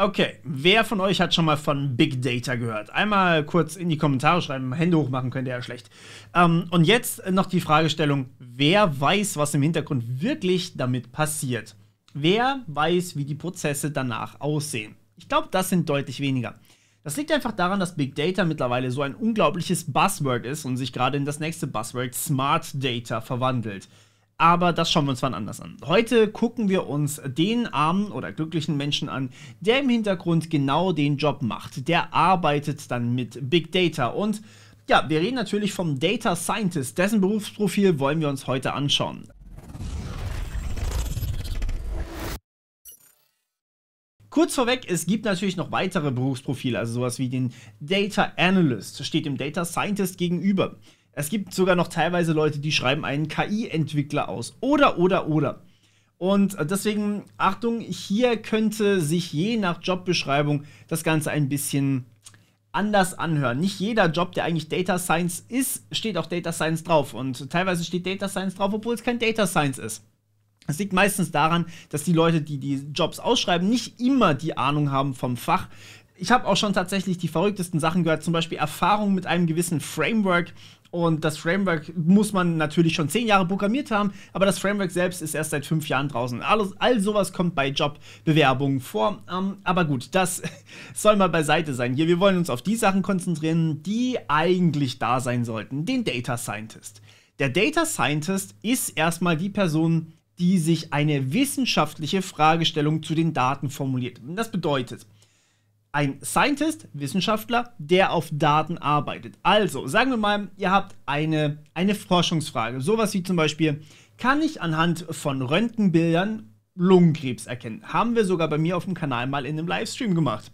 Okay, wer von euch hat schon mal von Big Data gehört? Einmal kurz in die Kommentare schreiben, Hände hoch machen könnt ihr ja schlecht. Ähm, und jetzt noch die Fragestellung, wer weiß, was im Hintergrund wirklich damit passiert? Wer weiß, wie die Prozesse danach aussehen? Ich glaube, das sind deutlich weniger. Das liegt einfach daran, dass Big Data mittlerweile so ein unglaubliches Buzzword ist und sich gerade in das nächste Buzzword Smart Data verwandelt aber das schauen wir uns wann anders an. Heute gucken wir uns den armen oder glücklichen Menschen an, der im Hintergrund genau den Job macht. Der arbeitet dann mit Big Data und ja, wir reden natürlich vom Data Scientist, dessen Berufsprofil wollen wir uns heute anschauen. Kurz vorweg, es gibt natürlich noch weitere Berufsprofile, also sowas wie den Data Analyst steht dem Data Scientist gegenüber. Es gibt sogar noch teilweise Leute, die schreiben einen KI-Entwickler aus. Oder, oder, oder. Und äh, deswegen, Achtung, hier könnte sich je nach Jobbeschreibung das Ganze ein bisschen anders anhören. Nicht jeder Job, der eigentlich Data Science ist, steht auch Data Science drauf. Und teilweise steht Data Science drauf, obwohl es kein Data Science ist. Es liegt meistens daran, dass die Leute, die die Jobs ausschreiben, nicht immer die Ahnung haben vom Fach. Ich habe auch schon tatsächlich die verrücktesten Sachen gehört, zum Beispiel Erfahrung mit einem gewissen Framework und das Framework muss man natürlich schon zehn Jahre programmiert haben, aber das Framework selbst ist erst seit fünf Jahren draußen. Alles, all sowas kommt bei Jobbewerbungen vor. Ähm, aber gut, das soll mal beiseite sein. Hier, wir wollen uns auf die Sachen konzentrieren, die eigentlich da sein sollten. Den Data Scientist. Der Data Scientist ist erstmal die Person, die sich eine wissenschaftliche Fragestellung zu den Daten formuliert. Das bedeutet, ein Scientist, Wissenschaftler, der auf Daten arbeitet. Also, sagen wir mal, ihr habt eine, eine Forschungsfrage. Sowas wie zum Beispiel, kann ich anhand von Röntgenbildern Lungenkrebs erkennen? Haben wir sogar bei mir auf dem Kanal mal in einem Livestream gemacht.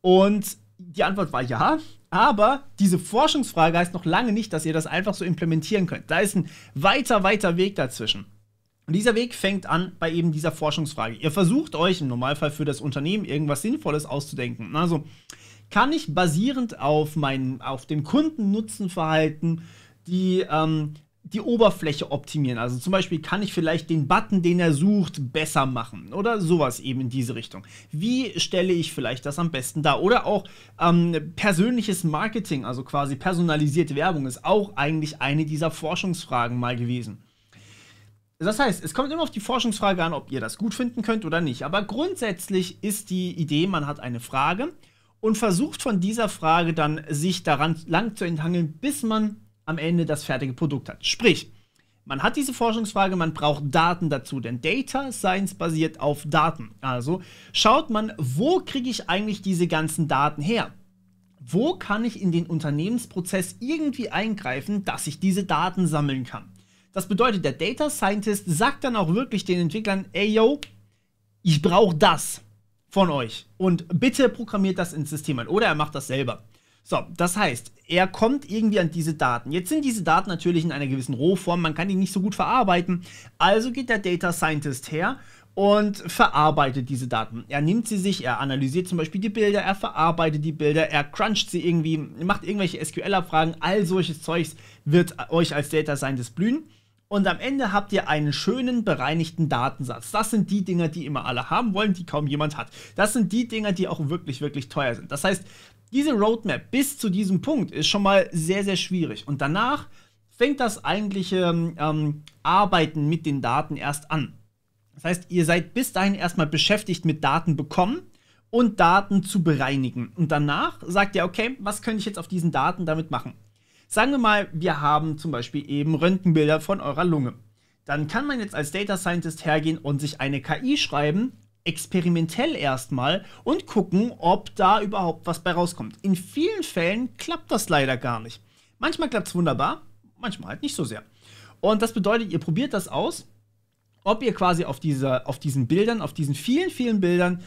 Und die Antwort war ja, aber diese Forschungsfrage heißt noch lange nicht, dass ihr das einfach so implementieren könnt. Da ist ein weiter, weiter Weg dazwischen. Und dieser Weg fängt an bei eben dieser Forschungsfrage. Ihr versucht euch im Normalfall für das Unternehmen irgendwas Sinnvolles auszudenken. Also kann ich basierend auf, mein, auf dem Kundennutzenverhalten die, ähm, die Oberfläche optimieren? Also zum Beispiel kann ich vielleicht den Button, den er sucht, besser machen oder sowas eben in diese Richtung. Wie stelle ich vielleicht das am besten dar? Oder auch ähm, persönliches Marketing, also quasi personalisierte Werbung, ist auch eigentlich eine dieser Forschungsfragen mal gewesen. Das heißt, es kommt immer auf die Forschungsfrage an, ob ihr das gut finden könnt oder nicht. Aber grundsätzlich ist die Idee, man hat eine Frage und versucht von dieser Frage dann sich daran lang zu enthangeln, bis man am Ende das fertige Produkt hat. Sprich, man hat diese Forschungsfrage, man braucht Daten dazu, denn Data Science basiert auf Daten. Also schaut man, wo kriege ich eigentlich diese ganzen Daten her? Wo kann ich in den Unternehmensprozess irgendwie eingreifen, dass ich diese Daten sammeln kann? Das bedeutet, der Data Scientist sagt dann auch wirklich den Entwicklern, ey yo, ich brauche das von euch und bitte programmiert das ins System ein oder er macht das selber. So, das heißt, er kommt irgendwie an diese Daten. Jetzt sind diese Daten natürlich in einer gewissen Rohform, man kann die nicht so gut verarbeiten. Also geht der Data Scientist her und verarbeitet diese Daten. Er nimmt sie sich, er analysiert zum Beispiel die Bilder, er verarbeitet die Bilder, er cruncht sie irgendwie, macht irgendwelche SQL-Abfragen, all solches Zeugs wird euch als Data Scientist blühen. Und am Ende habt ihr einen schönen, bereinigten Datensatz. Das sind die Dinger, die immer alle haben wollen, die kaum jemand hat. Das sind die Dinger, die auch wirklich, wirklich teuer sind. Das heißt, diese Roadmap bis zu diesem Punkt ist schon mal sehr, sehr schwierig. Und danach fängt das eigentliche ähm, Arbeiten mit den Daten erst an. Das heißt, ihr seid bis dahin erstmal beschäftigt mit Daten bekommen und Daten zu bereinigen. Und danach sagt ihr, okay, was könnte ich jetzt auf diesen Daten damit machen? Sagen wir mal, wir haben zum Beispiel eben Röntgenbilder von eurer Lunge. Dann kann man jetzt als Data Scientist hergehen und sich eine KI schreiben, experimentell erstmal, und gucken, ob da überhaupt was bei rauskommt. In vielen Fällen klappt das leider gar nicht. Manchmal klappt es wunderbar, manchmal halt nicht so sehr. Und das bedeutet, ihr probiert das aus, ob ihr quasi auf, dieser, auf diesen Bildern, auf diesen vielen, vielen Bildern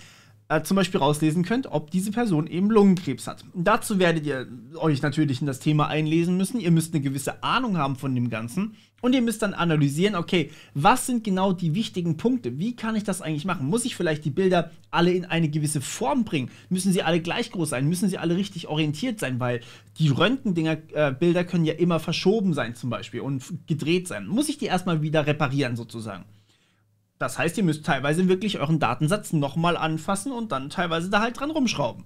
äh, zum Beispiel rauslesen könnt, ob diese Person eben Lungenkrebs hat. Dazu werdet ihr euch natürlich in das Thema einlesen müssen. Ihr müsst eine gewisse Ahnung haben von dem Ganzen und ihr müsst dann analysieren, okay, was sind genau die wichtigen Punkte? Wie kann ich das eigentlich machen? Muss ich vielleicht die Bilder alle in eine gewisse Form bringen? Müssen sie alle gleich groß sein? Müssen sie alle richtig orientiert sein? Weil die Röntgendinger äh, können ja immer verschoben sein zum Beispiel und gedreht sein. Muss ich die erstmal wieder reparieren sozusagen? Das heißt, ihr müsst teilweise wirklich euren Datensatz nochmal anfassen und dann teilweise da halt dran rumschrauben.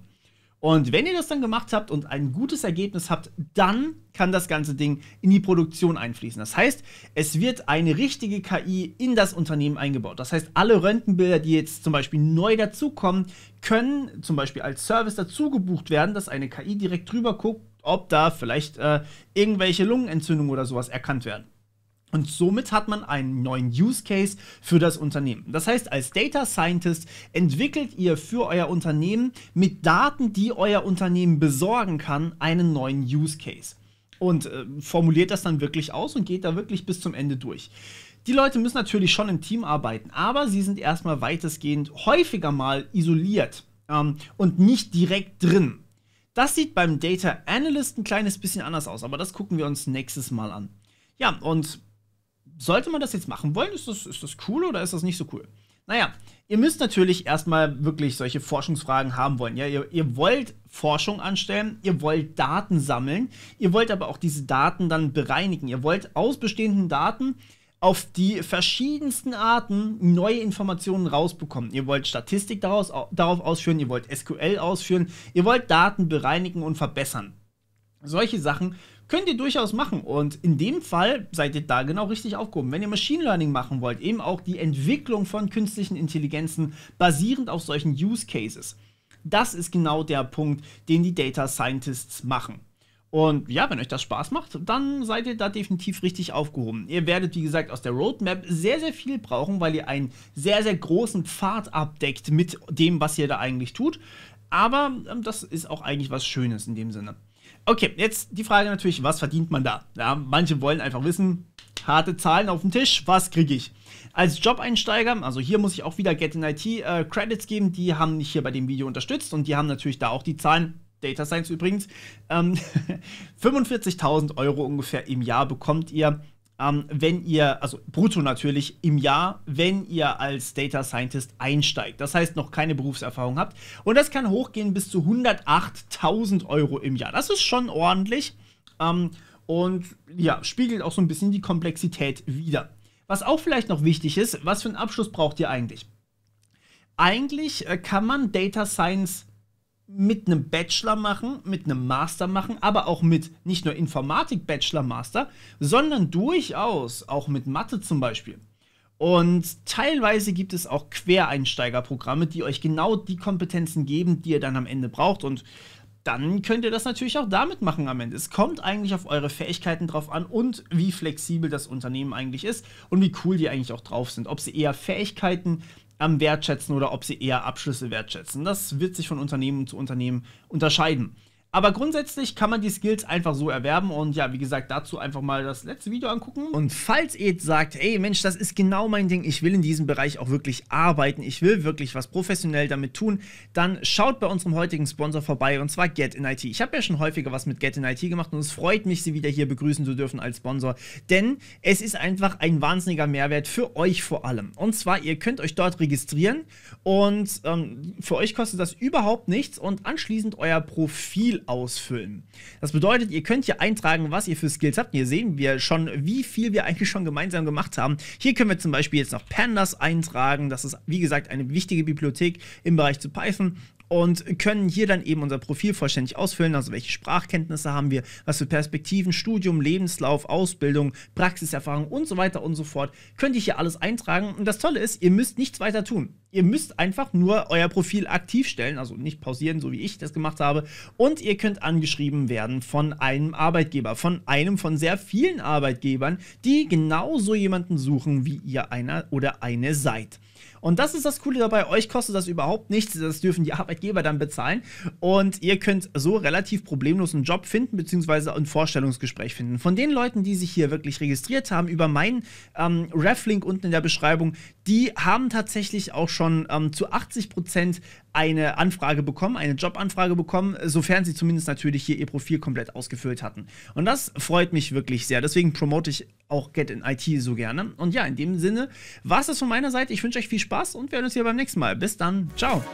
Und wenn ihr das dann gemacht habt und ein gutes Ergebnis habt, dann kann das ganze Ding in die Produktion einfließen. Das heißt, es wird eine richtige KI in das Unternehmen eingebaut. Das heißt, alle Röntgenbilder, die jetzt zum Beispiel neu dazukommen, können zum Beispiel als Service dazu gebucht werden, dass eine KI direkt drüber guckt, ob da vielleicht äh, irgendwelche Lungenentzündungen oder sowas erkannt werden. Und somit hat man einen neuen Use Case für das Unternehmen. Das heißt, als Data Scientist entwickelt ihr für euer Unternehmen mit Daten, die euer Unternehmen besorgen kann, einen neuen Use Case. Und äh, formuliert das dann wirklich aus und geht da wirklich bis zum Ende durch. Die Leute müssen natürlich schon im Team arbeiten, aber sie sind erstmal weitestgehend häufiger mal isoliert ähm, und nicht direkt drin. Das sieht beim Data Analyst ein kleines bisschen anders aus, aber das gucken wir uns nächstes Mal an. Ja, und sollte man das jetzt machen wollen? Ist das, ist das cool oder ist das nicht so cool? Naja, ihr müsst natürlich erstmal wirklich solche Forschungsfragen haben wollen. Ja, ihr, ihr, wollt Forschung anstellen, ihr wollt Daten sammeln, ihr wollt aber auch diese Daten dann bereinigen. Ihr wollt aus bestehenden Daten auf die verschiedensten Arten neue Informationen rausbekommen. Ihr wollt Statistik daraus, darauf ausführen, ihr wollt SQL ausführen, ihr wollt Daten bereinigen und verbessern. Solche Sachen Könnt ihr durchaus machen. Und in dem Fall seid ihr da genau richtig aufgehoben. Wenn ihr Machine Learning machen wollt, eben auch die Entwicklung von künstlichen Intelligenzen basierend auf solchen Use Cases. Das ist genau der Punkt, den die Data Scientists machen. Und ja, wenn euch das Spaß macht, dann seid ihr da definitiv richtig aufgehoben. Ihr werdet, wie gesagt, aus der Roadmap sehr, sehr viel brauchen, weil ihr einen sehr, sehr großen Pfad abdeckt mit dem, was ihr da eigentlich tut. Aber ähm, das ist auch eigentlich was Schönes in dem Sinne. Okay, jetzt die Frage natürlich, was verdient man da? Ja, manche wollen einfach wissen, harte Zahlen auf dem Tisch, was kriege ich? Als Job-Einsteiger, also hier muss ich auch wieder Get in IT äh, Credits geben, die haben mich hier bei dem Video unterstützt und die haben natürlich da auch die Zahlen, Data Science übrigens, ähm, 45.000 Euro ungefähr im Jahr bekommt ihr ähm, wenn ihr, also brutto natürlich im Jahr, wenn ihr als Data Scientist einsteigt. Das heißt, noch keine Berufserfahrung habt. Und das kann hochgehen bis zu 108.000 Euro im Jahr. Das ist schon ordentlich. Ähm, und ja, spiegelt auch so ein bisschen die Komplexität wider. Was auch vielleicht noch wichtig ist, was für einen Abschluss braucht ihr eigentlich? Eigentlich äh, kann man Data Science mit einem Bachelor machen, mit einem Master machen, aber auch mit nicht nur Informatik Bachelor Master, sondern durchaus auch mit Mathe zum Beispiel. Und teilweise gibt es auch Quereinsteigerprogramme, die euch genau die Kompetenzen geben, die ihr dann am Ende braucht. Und dann könnt ihr das natürlich auch damit machen am Ende. Es kommt eigentlich auf eure Fähigkeiten drauf an und wie flexibel das Unternehmen eigentlich ist und wie cool die eigentlich auch drauf sind. Ob sie eher Fähigkeiten am Wertschätzen oder ob sie eher Abschlüsse wertschätzen. Das wird sich von Unternehmen zu Unternehmen unterscheiden. Aber grundsätzlich kann man die Skills einfach so erwerben und ja, wie gesagt, dazu einfach mal das letzte Video angucken. Und falls ihr sagt, hey Mensch, das ist genau mein Ding, ich will in diesem Bereich auch wirklich arbeiten, ich will wirklich was professionell damit tun, dann schaut bei unserem heutigen Sponsor vorbei und zwar Get in IT. Ich habe ja schon häufiger was mit Get in IT gemacht und es freut mich, sie wieder hier begrüßen zu dürfen als Sponsor, denn es ist einfach ein wahnsinniger Mehrwert für euch vor allem. Und zwar, ihr könnt euch dort registrieren und ähm, für euch kostet das überhaupt nichts und anschließend euer Profil Profil ausfüllen. Das bedeutet, ihr könnt hier eintragen, was ihr für Skills habt. hier sehen wir schon, wie viel wir eigentlich schon gemeinsam gemacht haben. Hier können wir zum Beispiel jetzt noch Pandas eintragen. Das ist, wie gesagt, eine wichtige Bibliothek im Bereich zu Python und können hier dann eben unser Profil vollständig ausfüllen. Also welche Sprachkenntnisse haben wir, was für Perspektiven, Studium, Lebenslauf, Ausbildung, Praxiserfahrung und so weiter und so fort. Könnt ihr hier alles eintragen. Und das Tolle ist, ihr müsst nichts weiter tun. Ihr müsst einfach nur euer Profil aktiv stellen, also nicht pausieren, so wie ich das gemacht habe. Und ihr könnt angeschrieben werden von einem Arbeitgeber, von einem von sehr vielen Arbeitgebern, die genauso jemanden suchen, wie ihr einer oder eine seid. Und das ist das Coole dabei, euch kostet das überhaupt nichts, das dürfen die Arbeitgeber dann bezahlen. Und ihr könnt so relativ problemlos einen Job finden, beziehungsweise ein Vorstellungsgespräch finden. Von den Leuten, die sich hier wirklich registriert haben, über meinen ähm, Reflink unten in der Beschreibung, die haben tatsächlich auch schon ähm, zu 80% Prozent eine Anfrage bekommen, eine Jobanfrage bekommen, sofern sie zumindest natürlich hier ihr Profil komplett ausgefüllt hatten. Und das freut mich wirklich sehr. Deswegen promote ich auch Get in IT so gerne. Und ja, in dem Sinne war es das von meiner Seite. Ich wünsche euch viel Spaß und wir hören uns hier beim nächsten Mal. Bis dann. Ciao.